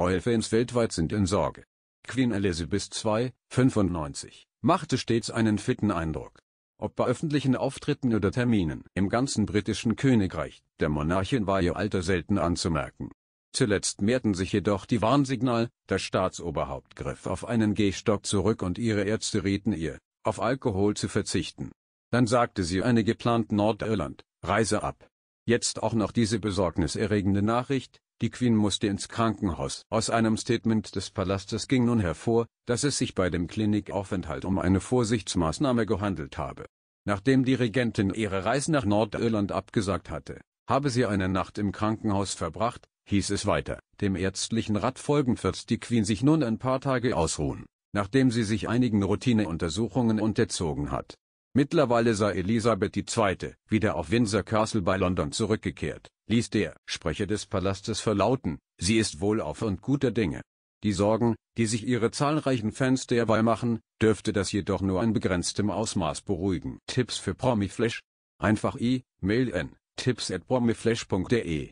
Royal-Fans weltweit sind in Sorge. Queen Elizabeth II, 95, machte stets einen fitten Eindruck. Ob bei öffentlichen Auftritten oder Terminen im ganzen britischen Königreich, der Monarchin war ihr Alter selten anzumerken. Zuletzt mehrten sich jedoch die Warnsignal, das Staatsoberhaupt griff auf einen Gehstock zurück und ihre Ärzte rieten ihr, auf Alkohol zu verzichten. Dann sagte sie eine geplante Nordirland-Reise ab. Jetzt auch noch diese besorgniserregende Nachricht, die Queen musste ins Krankenhaus. Aus einem Statement des Palastes ging nun hervor, dass es sich bei dem Klinikaufenthalt um eine Vorsichtsmaßnahme gehandelt habe. Nachdem die Regentin ihre Reise nach Nordirland abgesagt hatte, habe sie eine Nacht im Krankenhaus verbracht, hieß es weiter. Dem ärztlichen Rat folgend wird die Queen sich nun ein paar Tage ausruhen, nachdem sie sich einigen Routineuntersuchungen unterzogen hat Mittlerweile sei Elisabeth II. wieder auf Windsor Castle bei London zurückgekehrt, ließ der Sprecher des Palastes verlauten, sie ist wohlauf und guter Dinge. Die Sorgen, die sich ihre zahlreichen Fans derweil machen, dürfte das jedoch nur in begrenztem Ausmaß beruhigen. Tipps für Promiflash? Einfach i, mail n, at promiflash.de